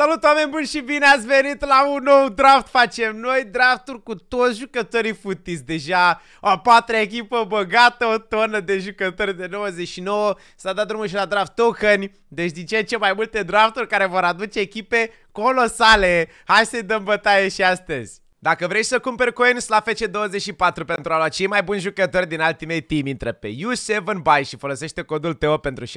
Salut oameni buni și bine ați venit la un nou draft facem noi, drafturi cu toți jucătorii futis deja o patra echipă băgată, o tonă de jucători de 99, s-a dat drumul și la draft token, deci din ce în ce mai multe drafturi care vor aduce echipe colosale, hai să-i dăm bătaie și astăzi. Dacă vrei să cumperi coins la FC24 pentru a lua cei mai buni jucători din Ultimate Team, intră pe U7Buy și folosește codul TEO pentru 6%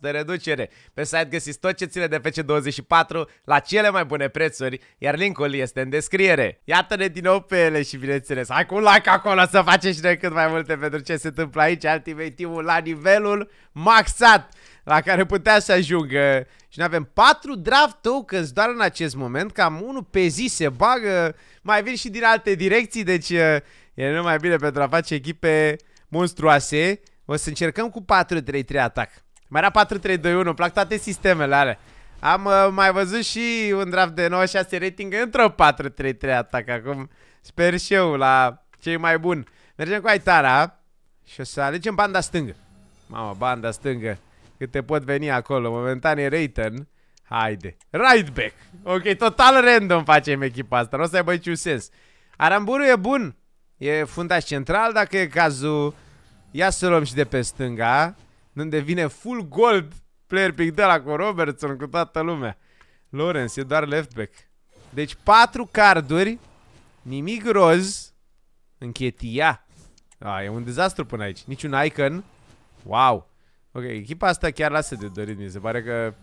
reducere. Pe site găsiți tot ce ține de FC24 la cele mai bune prețuri, iar linkul este în descriere. Iată-ne din nou pe ele și bineînțeles, hai cu un like acolo să facem și noi cât mai multe pentru ce se întâmplă aici, Ultimate Team-ul la nivelul maxat la care putea să ajungă și ne avem patru draft tokens doar în acest moment, cam unul pe zi se bagă, mai vin și din alte direcții, deci uh, e numai bine pentru a face echipe monstruoase. O să încercăm cu 4-3-3 atac. Mai era 4-3-2-1, îmi plac toate sistemele alea. Am uh, mai văzut și un draft de 96 rating într-o 4-3-3 atac acum. Sper și eu la cei mai buni. Mergem cu Aitara și o să alegem banda stângă. Mamă, banda stângă. Că te pot veni acolo. Momentan e Rayton. Haide. Right back. Ok, total random facem echipa asta. Nu o să aibă niciun sens. Aramburu e bun. E funda central dacă e cazul. Ia să luăm și de pe stânga. Unde vine full gold player pick de la cu Robertson, cu toată lumea. Lawrence e doar left back. Deci patru carduri. Nimic roz. Închetia. Ah, e un dezastru până aici. Niciun icon. Wow. Ok, echipa asta chiar lasă de dorit, mi se pare că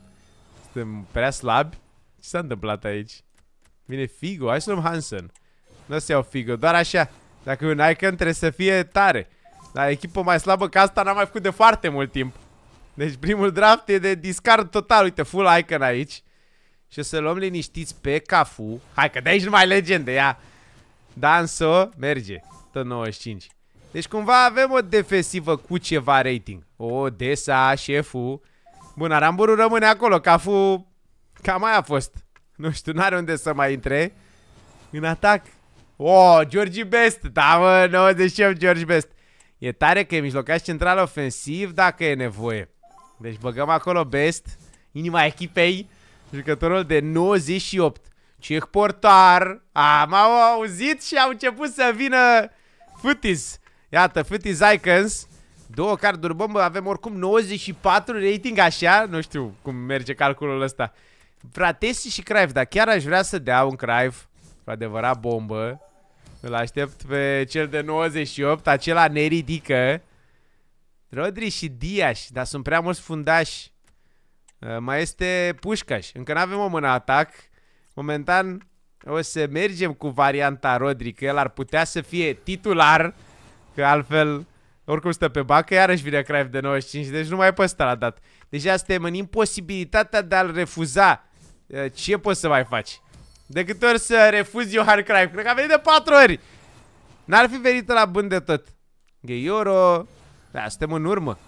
suntem prea slabi. Ce s-a întâmplat aici? Vine Figo, hai să luăm Hansen. Nu se iau Figo, doar așa. Dacă e un Icon trebuie să fie tare. Dar echipa mai slabă ca asta n-am mai făcut de foarte mult timp. Deci primul draft e de discard total. Uite, full Icon aici. Și o să luăm liniștiți pe Cafu. Hai că de aici nu mai legende, ia. Danso, merge. Tot 95. Deci cumva avem o defensivă cu ceva rating. O, Desa, șeful. Bun, Aramburu rămâne acolo. Cafu cam mai a fost. Nu știu, n-are unde să mai intre. În atac. O, George Best. Da, mă, 98 George Best. E tare că e mijlocaș central ofensiv dacă e nevoie. Deci băgăm acolo Best. Inima echipei. Jucătorul de 98. Ce portar. Am auzit și au început să vină futis. Iată, Fitty Zykens Două carduri bombă, avem oricum 94 rating, așa, nu știu cum merge calculul ăsta. Fratesi și Craiv, dar chiar aș vrea să dea un Craiv cu adevărat bombă. Îl aștept pe cel de 98, acela ne ridică. Rodri și Diaș, dar sunt prea mulți fundași. Uh, mai este Pușcaș, încă nu avem o mână atac. Momentan o să mergem cu varianta Rodri, că el ar putea să fie titular Că altfel, oricum stă pe bacă, iarăși vine Crive de 95, deci nu mai pe ăsta la a dat. Deja deci suntem în imposibilitatea de a-l refuza. Eh, ce poți să mai faci? De câte ori să refuzi Johan Crive? Cred că a venit de patru ori! N-ar fi venit la bun de tot. Gheioro... Da, suntem în urmă.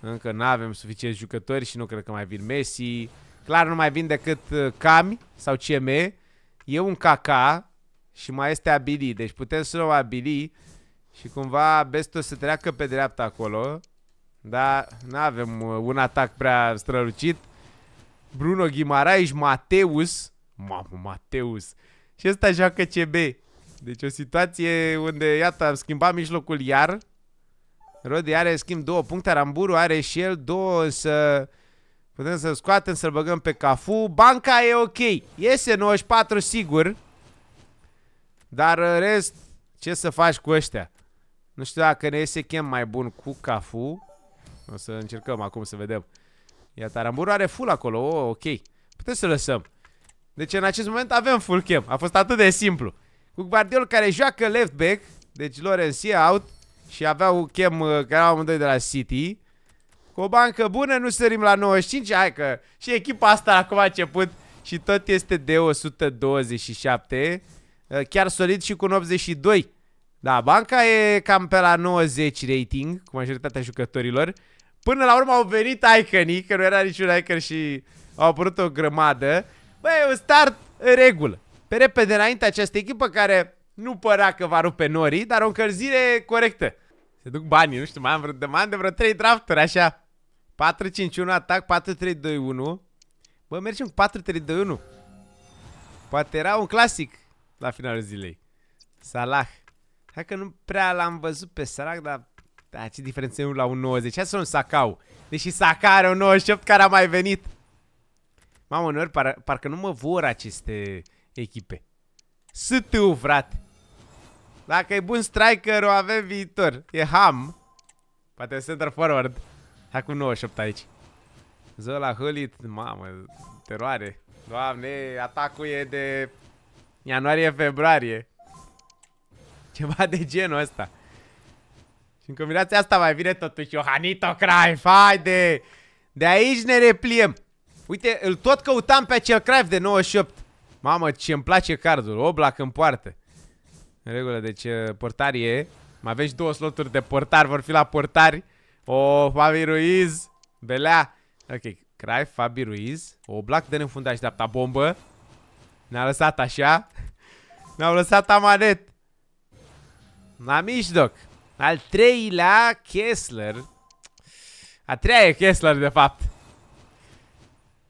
Încă nu avem suficient jucători și nu cred că mai vin Messi. Clar nu mai vin decât eh, Cami sau CME. E un KK și mai este Abili. Deci putem să luăm Abili și cumva Besto se treacă pe dreapta acolo. Dar nu avem uh, un atac prea strălucit. Bruno Guimaraes, Mateus. Mamă, Mateus. Și ăsta joacă CB. Deci o situație unde, iată, am schimbat mijlocul iar. Rodi are schimb două puncte, Aramburu are și el două să... Putem să scoatem, să-l băgăm pe Cafu. Banca e ok. Iese 94 sigur. Dar rest, ce să faci cu ăștia? Nu știu dacă ne iese chem mai bun cu Cafu. O să încercăm acum să vedem. Ia Aramburu are full acolo. Oh, ok. Putem să lăsăm. Deci în acest moment avem full chem. A fost atât de simplu. Cu Guardiol care joacă left back. Deci Lorenzi out. Și aveau chem uh, care au amândoi de la City. Cu o bancă bună nu sărim la 95. Hai că și echipa asta acum a început. Și tot este de 127. Uh, chiar solid și cu un 82. Da, banca e cam pe la 90 rating, cu majoritatea jucătorilor. Până la urmă au venit iconii, că nu era niciun icon și au apărut o grămadă. Băi, un start în regulă. Pe repede înainte această echipă care nu părea că va rupe norii, dar o încălzire corectă. Se duc banii, nu știu, mai am vreo, de, de vreo 3 drafturi, așa. 4-5-1 atac, 4-3-2-1. Bă, mergem cu 4-3-2-1. Poate era un clasic la finalul zilei. Salah. Hai că nu prea l-am văzut pe sărac, dar... Da, ce diferență e la un 90. Hai să un Sacau. Deși saca are un 98 care a mai venit. Mamă, uneori par parcă nu mă vor aceste echipe. Sâtiu, frate. Dacă e bun striker, o avem viitor. E ham. Poate center forward. Hai cu 98 aici. Zola Hulit, mamă, teroare. Doamne, atacul e de ianuarie-februarie. Ceva de genul ăsta. Și în combinația asta mai vine totuși Iohanito Craif, haide! De aici ne repliem. Uite, îl tot căutam pe acel Craif de 98. Mamă, ce îmi place cardul. Oblac în poartă. În regulă, deci eh, portarie. Mai aveți două sloturi de portar, vor fi la portari. O, oh, Fabi Ruiz. Belea. Ok, Craif, Fabi Ruiz. Oblac de în fundaș dreapta, bombă. Ne-a lăsat așa. Ne-au lăsat amanet la mijloc. Al treilea Kessler. A treia e Kessler, de fapt.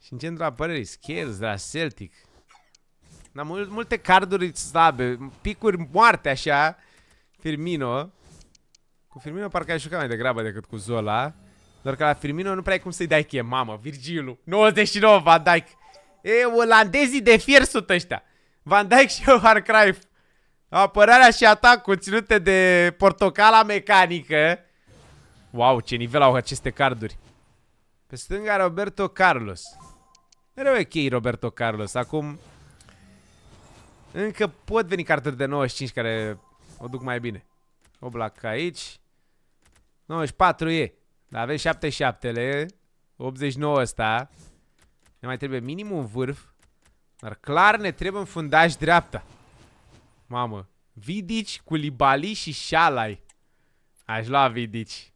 Și în centru apărării, Scales de la Celtic. am multe carduri slabe, picuri moarte așa. Firmino. Cu Firmino parcă ai jucat mai degrabă decât cu Zola. Doar că la Firmino nu prea ai cum să-i dai cheie, mamă, Virgilu. 99 Van Dijk. E, olandezii de fier sunt ăștia. Van Dijk și Johan Apărarea și atacul ținute de portocala mecanică. Wow, ce nivel au aceste carduri. Pe stânga Roberto Carlos. Mereu ok Roberto Carlos. Acum încă pot veni carduri de 95 care o duc mai bine. Oblac aici. 94 e. Dar avem 77-le. 89 ăsta. Ne mai trebuie minim un vârf. Dar clar ne trebuie un fundaj dreapta. Mamă. Vidici, Culibali și shalai? Aș lua Vidici.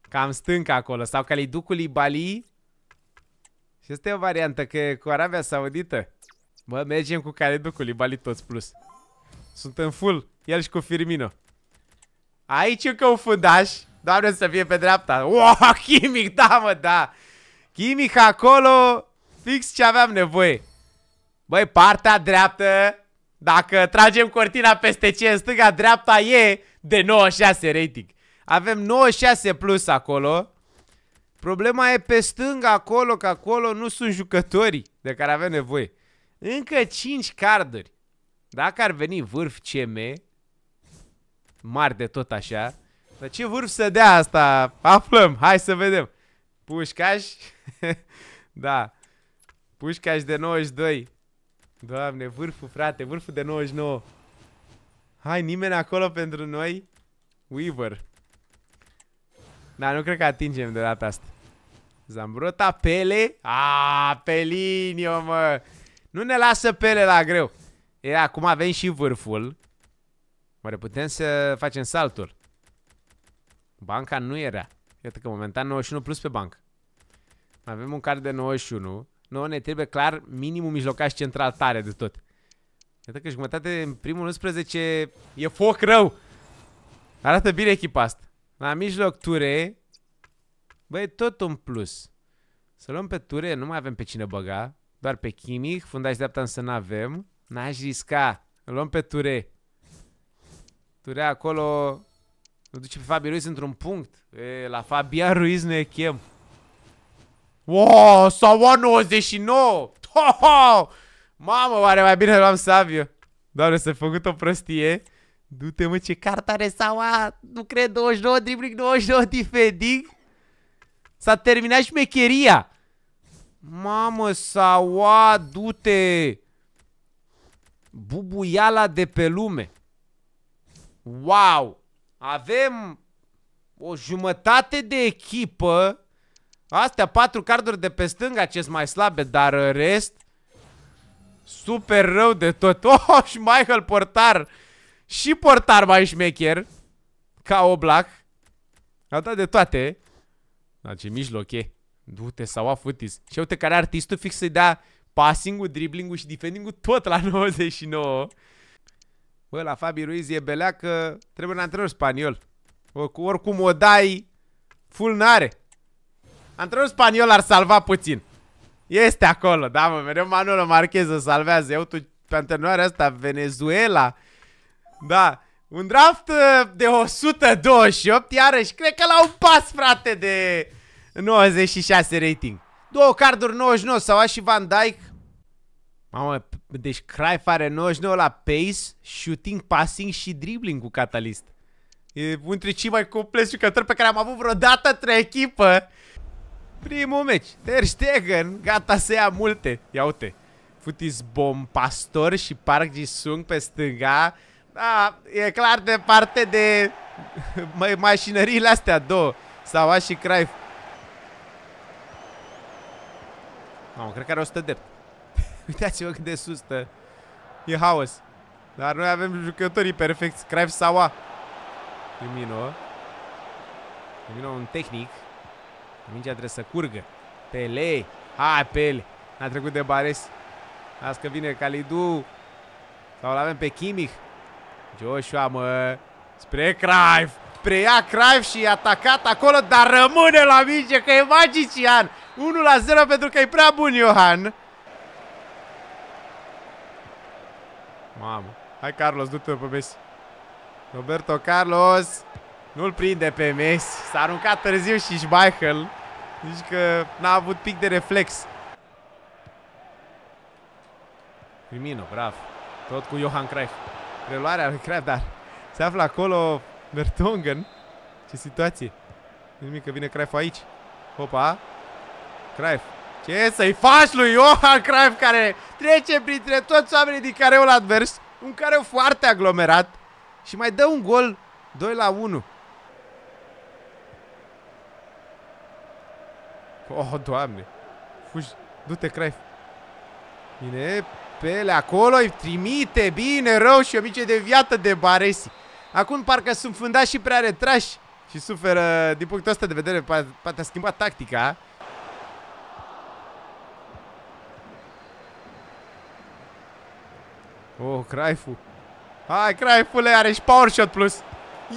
Cam stânca acolo. Sau că le duc Culibali. Și asta e o variantă, că cu Arabia Saudită. Bă, mergem cu duc Culibali toți plus. Sunt în full. El și cu Firmino. Aici încă un fundaș. Doamne să fie pe dreapta. Wow, Chimic, da mă, da. Chimic acolo, fix ce aveam nevoie. Băi, partea dreaptă dacă tragem cortina peste ce în stânga, dreapta e de 96 rating. Avem 96 plus acolo. Problema e pe stânga acolo, că acolo nu sunt jucătorii de care avem nevoie. Încă 5 carduri. Dacă ar veni vârf CM, mari de tot așa, dar ce vârf să dea asta? Aflăm, hai să vedem. Pușcaș? da. Pușcaș de 92. Doamne, vârful, frate, vârful de 99. Hai, nimeni acolo pentru noi. Weaver. Da, nu cred că atingem de data asta. Zambrota, Pele. A, Pelinio, mă. Nu ne lasă Pele la greu. E, acum avem și vârful. Oare putem să facem saltul? Banca nu era. Iată că momentan 91 plus pe bancă. Mai avem un card de 91. Nu, ne trebuie clar minimum mijlocaș central tare de tot. Iată că jumătate în primul 11 e foc rău. Arată bine echipa asta. La mijloc ture. Băi, tot un plus. Să luăm pe ture, nu mai avem pe cine băga. Doar pe chimic, fundaș dreapta însă n-avem. N-aș risca. Îl luăm pe ture. Ture acolo îl duce pe Fabian Ruiz într-un punct. E, la Fabian Ruiz ne chem. Wow, sau 99! Ho, ho! Mamă, oare mai bine luam Savio? Doamne, s-a făcut o prostie. Du-te, mă, ce carta are a? Nu cred, 29, dribling, 29, defending. S-a terminat șmecheria. Mamă, a du-te! Bubuiala de pe lume. Wow! Avem o jumătate de echipă Astea patru carduri de pe stânga ce mai slabe, dar rest super rău de tot. Oh, și Michael Portar. Și Portar mai șmecher ca Oblak. A dat de toate. Dar ce e Du-te sau a futis. Și uite care artistul fix să-i dea passing-ul, dribbling-ul și defending-ul tot la 99. Bă, la Fabi Ruiz e că trebuie un antrenor spaniol. Oricum o dai, full nare. are Antrenorul spaniol ar salva puțin. Este acolo, da, mă, mereu Manolo Marcheză salvează. Eu, tu, pe antrenoarea asta, Venezuela. Da, un draft uh, de 128, iarăși, cred că la un pas, frate, de 96 rating. Două carduri 99, sau și Van Dijk. Mamă, deci Cry are 99 la pace, shooting, passing și dribbling cu catalist. E unul dintre cei mai complex jucători pe care am avut vreodată într-o echipă. Primul meci. Ter Stegen, gata să ia multe. Ia uite. Futis Bompastor și Park Ji-sung pe stânga. Da, e clar de parte de mașinăriile astea două. Sau și Craif. Mamă, cred că are 100 de. Uitați-vă cât de sus stă. E haos. Dar noi avem jucătorii perfecti. Craif Sawa. Lumino. Lumino un tehnic. Mingea trebuie să curgă. Pele. Hai, Pele. N-a trecut de Bares. Asta că vine Calidu. Sau l-avem pe Kimich. Joshua, mă. Spre Craif. Preia Craif și atacat acolo, dar rămâne la minge că e magician. 1 la 0 pentru că e prea bun Johan. Mamă. Hai Carlos, du-te pe Messi. Roberto Carlos nu-l prinde pe Messi. S-a aruncat târziu și Schmeichel. Zici că n-a avut pic de reflex. Firmino, brav. Tot cu Johan Cruyff. Reluarea lui Cruyff, dar se află acolo Vertonghen. Ce situație. Nimic că vine Cruyff aici. Hopa. Cruyff. Ce să-i faci lui Johan Cruyff care trece printre toți oamenii din careul advers. Un careu foarte aglomerat. Și mai dă un gol 2 la 1. Oh, doamne. Fugi. Du-te, Craif. Bine. Pele acolo. Îi trimite. Bine, rău și o mică viață de Baresi. Acum parcă sunt fundați și prea retrași. Și suferă din punctul ăsta de vedere. Poate a schimbat tactica. Oh, Craifu. Hai, Craifule, are și power shot plus.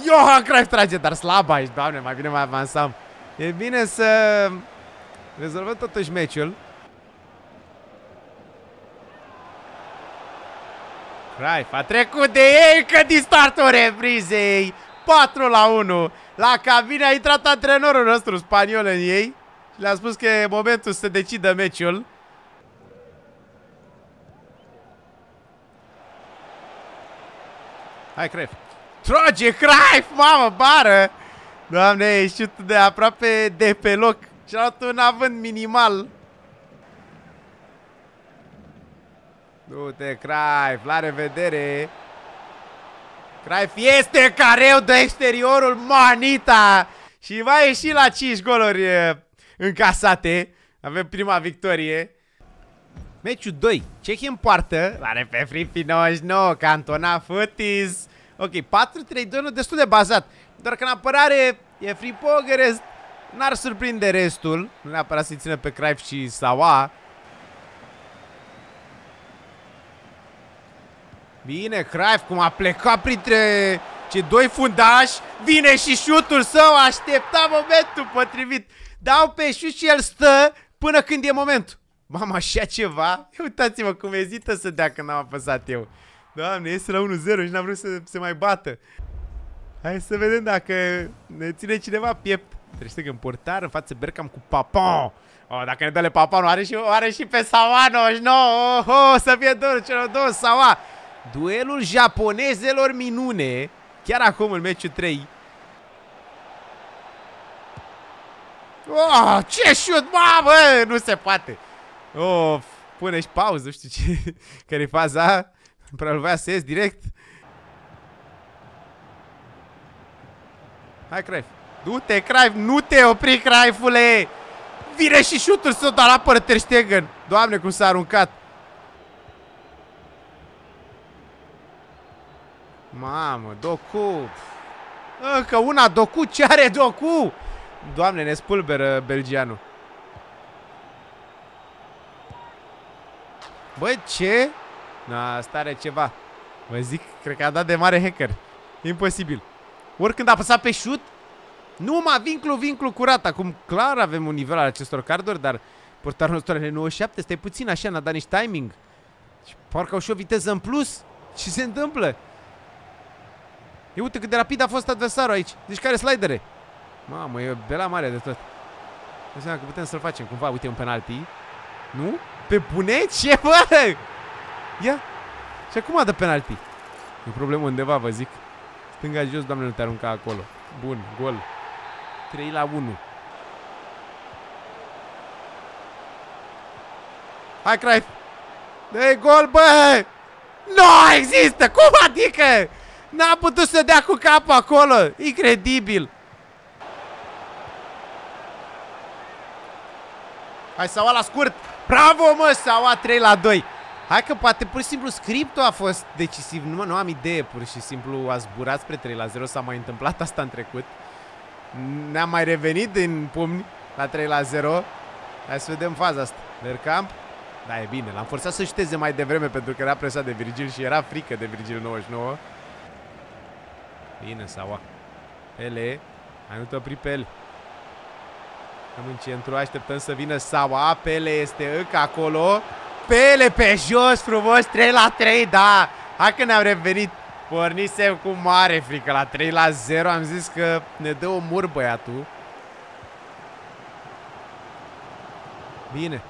Johan Craif trage, dar slab aici, doamne, mai bine mai avansam. E bine să Rezolvăm totuși meciul. Raif a trecut de ei că din reprizei 4 la 1 La cabine a intrat antrenorul nostru spaniol în ei Și le-a spus că e momentul să decidă meciul Hai Cref Trage Cruyff, mamă, bară! Doamne, e de aproape de pe loc și a luat un avânt minimal. Du-te, Craif, la revedere! Craif este careu de exteriorul Manita! Și va ieși la 5 goluri încasate. Avem prima victorie. Meciul 2. Ceh în poartă. La pe Fripi 99, Cantona Futis. Ok, 4-3-2, destul de bazat. Doar că în apărare e Fripo Gărest. N-ar surprinde restul. Nu neapărat să-i țină pe Craif și Sawa. Bine, Craif cum a plecat printre ce doi fundași. Vine și șutul său. Aștepta momentul potrivit. Dau pe șut și el stă până când e momentul. Mamă, așa ceva? Uitați-mă cum ezită să dea când am apăsat eu. Doamne, este la 1-0 și n a vrut să se mai bată. Hai să vedem dacă ne ține cineva piept. Trebuie în portar, în față Bergkamp cu Papa. Oh, dacă ne dă le Papa, nu are și, are și pe Sawa 99. Oh, oh, să fie dorul celor două, Sawa. Duelul japonezelor minune. Chiar acum în meciul 3. Oh, ce șut, mamă! Nu se poate. Oh, pune și pauză, știu ce. Care-i faza? Preluvea să ies direct. Hai, Cruyff. Du-te, Craif, nu te opri, Craifule! Vine și șutul său, dar apără Ter Stegen. Doamne, cum s-a aruncat. Mamă, Doku! Încă una, Doku, ce are Doku? Doamne, ne spulberă belgianul. Bă, ce? Na, asta are ceva. Vă zic, cred că a dat de mare hacker. Imposibil. Oricând a apăsat pe șut, numai vinclu, vinclu curat. Acum clar avem un nivel al acestor carduri, dar portarul nostru are 97. Stai puțin așa, n-a dat nici timing. Și parcă au și o viteză în plus. Ce se întâmplă? E uite cât de rapid a fost adversarul aici. Deci care slidere? Mamă, e bela mare de tot. Înseamnă că putem să-l facem cumva. Uite, un penalti. Nu? Pe bune? Ce, bă? Ia. Și acum dă penalti. E problemă undeva, vă zic. Stânga jos, doamne, nu te arunca acolo. Bun, gol. 3 la 1. Hai, Craif! de gol, bă! Nu există! Cum adică? N-a putut să dea cu capul acolo! Incredibil! Hai, Saua la scurt! Bravo, mă, Saua 3 la 2! Hai că poate pur și simplu scriptul a fost decisiv. Nu, mă, nu am idee, pur și simplu a zburat spre 3 la 0. S-a mai întâmplat asta în trecut. Ne-am mai revenit din pumni la 3 la 0. Hai să vedem faza asta. Vercamp. Da, e bine. L-am forțat să șteze mai devreme pentru că era presat de Virgil și era frică de Virgil 99. Bine, Saua. Pele. Ai nu te opri pe el. Am în centru, așteptăm să vină Saua. Pele este încă acolo. Pele pe jos, frumos, 3 la 3, da! Hai că ne-am revenit Pornisem cu mare frică la 3 la 0. Am zis că ne dă o mur băiatul. Bine.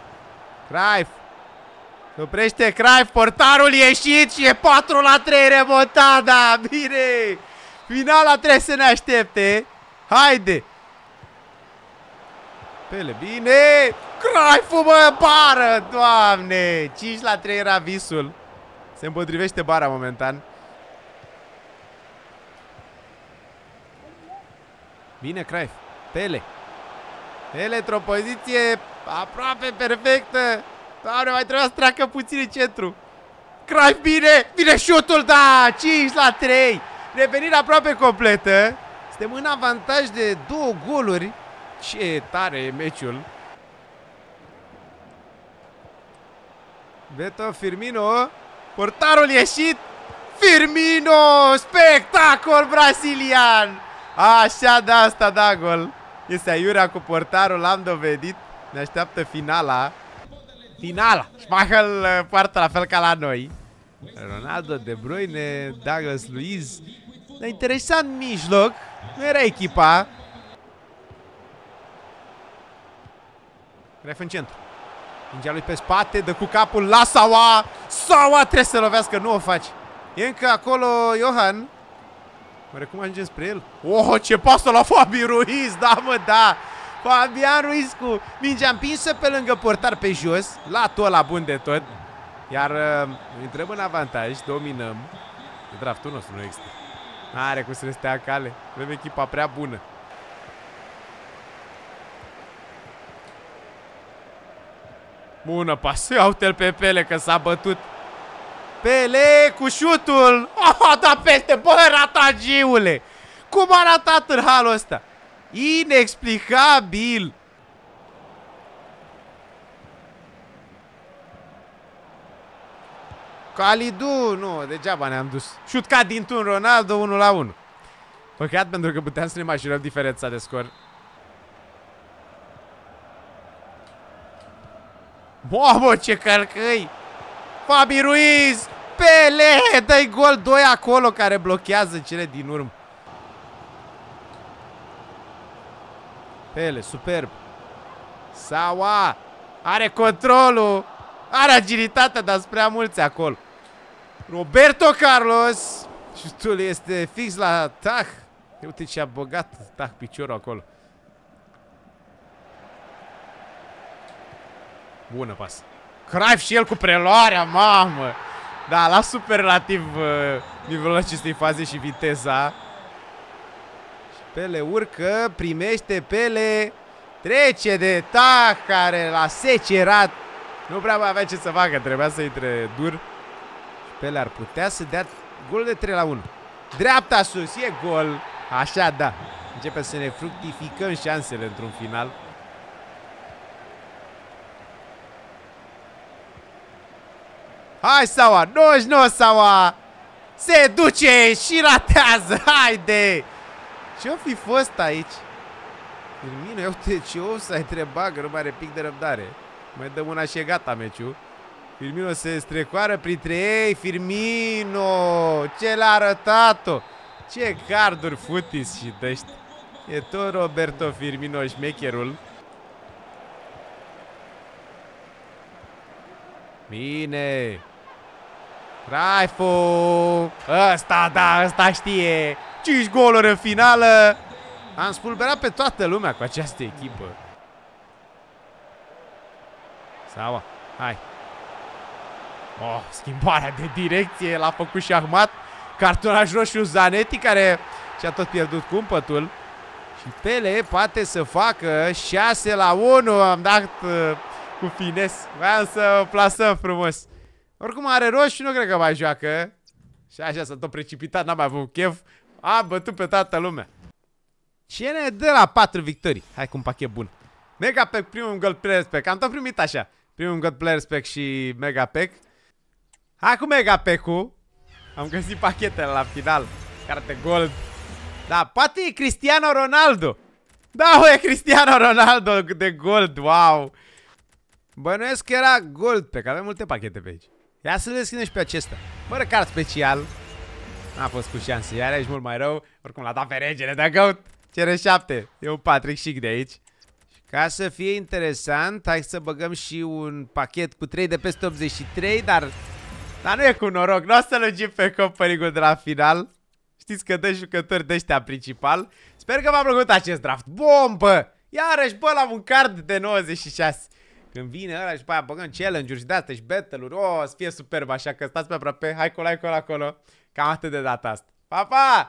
Craif. oprește Craif. Portarul ieșit și e 4 la 3 Remotada Bine. Finala trebuie să ne aștepte. Haide. Pele, bine! Craif mă, bară! Doamne! 5 la 3 era visul. Se împotrivește bara momentan. Bine Craif. Pele. Pele într-o poziție aproape perfectă. Doamne, mai trebuia să treacă puțin în centru. Craif bine! Bine șutul, da! 5 la 3! Revenire aproape completă. Suntem în avantaj de două goluri. Ce tare e meciul. Beto Firmino. Portarul ieșit. Firmino! Spectacol brazilian! Așa de asta da gol. Este aiurea cu portarul, l-am dovedit. Ne așteaptă finala. Finala! Schmachel uh, poartă la fel ca la noi. Ronaldo, De Bruyne, Douglas Luiz. Dar interesant mijloc. Nu era echipa. Ref în centru. Mingea lui pe spate, dă cu capul la Saua Saua trebuie să lovească, nu o faci. E încă acolo Johan. Oare cum ajungem spre el? Oh, ce pasă la Fabi Ruiz! Da, mă, da! Fabian Ruiz cu mingea împinsă pe lângă portar pe jos. La tot la bun de tot. Iar uh, intrăm în avantaj, dominăm. Draftul nostru nu există. are cum să ne stea cale. Avem echipa prea bună. Bună pasă, uite-l pe Pele că s-a bătut Pele cu șutul! Oh, da peste! Bă, ratagiule! Cum a ratat în halul ăsta? Inexplicabil! Calidu, nu, degeaba ne-am dus. Șut ca din tun Ronaldo 1 la 1. Păcat pentru că puteam să ne majorăm diferența de scor. Mamă, ce călcăi! Fabi Ruiz! Pele! dă gol 2 acolo care blochează cele din urmă. Pele, superb. Saua Are controlul! Are agilitatea, dar sunt prea mulți acolo. Roberto Carlos! Șutul este fix la Tah. Uite ce a băgat Tah piciorul acolo. Bună pas. Craif și el cu preluarea, mamă! Da, la superlativ uh, nivelul acestei faze și viteza. Pele urcă, primește Pele, trece de ta care l-a secerat. Nu prea mai avea ce să facă, trebuia să intre dur. Pele ar putea să dea gol de 3 la 1. Dreapta sus, e gol. Așa da. începe să ne fructificăm șansele într-un final. Hai, Saua! 99, Saua! Se duce și ratează! Haide! Ce-o fi fost aici? Firmino, eu te ce o să ai trebat, că nu mai are pic de răbdare. Mai dăm una și e gata meciul. Firmino se strecoară printre ei. Firmino! Ce l-a arătat-o! Ce carduri futis și dăști! E tot Roberto Firmino șmecherul. Bine! Raifu! Ăsta, da, ăsta știe! 5 goluri în finală! Am spulberat pe toată lumea cu această echipă. Sawa, hai! Oh, schimbarea de direcție l-a făcut și Ahmad. Cartonaș roșu Zanetti care și-a tot pierdut cumpătul. Și Pele poate să facă 6 la 1. Am dat uh, cu fines. Vreau să plasăm frumos. Oricum are roșu, nu cred că mai joacă. Și așa s-a tot precipitat, n-am mai avut chef. A bătut pe toată lumea. Și ne dă la 4 victorii. Hai cu un pachet bun. Mega Pack, primul gold player spec. Am tot primit așa. Primul gold player spec și Mega Pack. Hai cu Mega Pack-ul. Am găsit pachetele la final. Carte gold. Da, poate e Cristiano Ronaldo. Da, o, e Cristiano Ronaldo de gold, wow. Bănuiesc că era gold pe că avem multe pachete pe aici. Ia să le deschidem și pe acesta. Fără card special. N-a fost cu șanse. Iar aici mult mai rău. Oricum l-a dat pe regele dacă au Cere 7. E un Patrick Schick de aici. Ca să fie interesant, hai să băgăm și un pachet cu 3 de peste 83, dar... Dar nu e cu noroc, nu o să lungim pe copăringul de la final. Știți că dă jucători de ăștia principal. Sper că v-a plăcut acest draft. Bombă! Iarăși, bă, la un card de 96. Când vine ăla și pe aia băgăm challenge-uri și de-astea și battle-uri. O, oh, să fie superb, așa că stați pe aproape. Hai cu like-ul acolo. Cam atât de data asta. Pa, pa!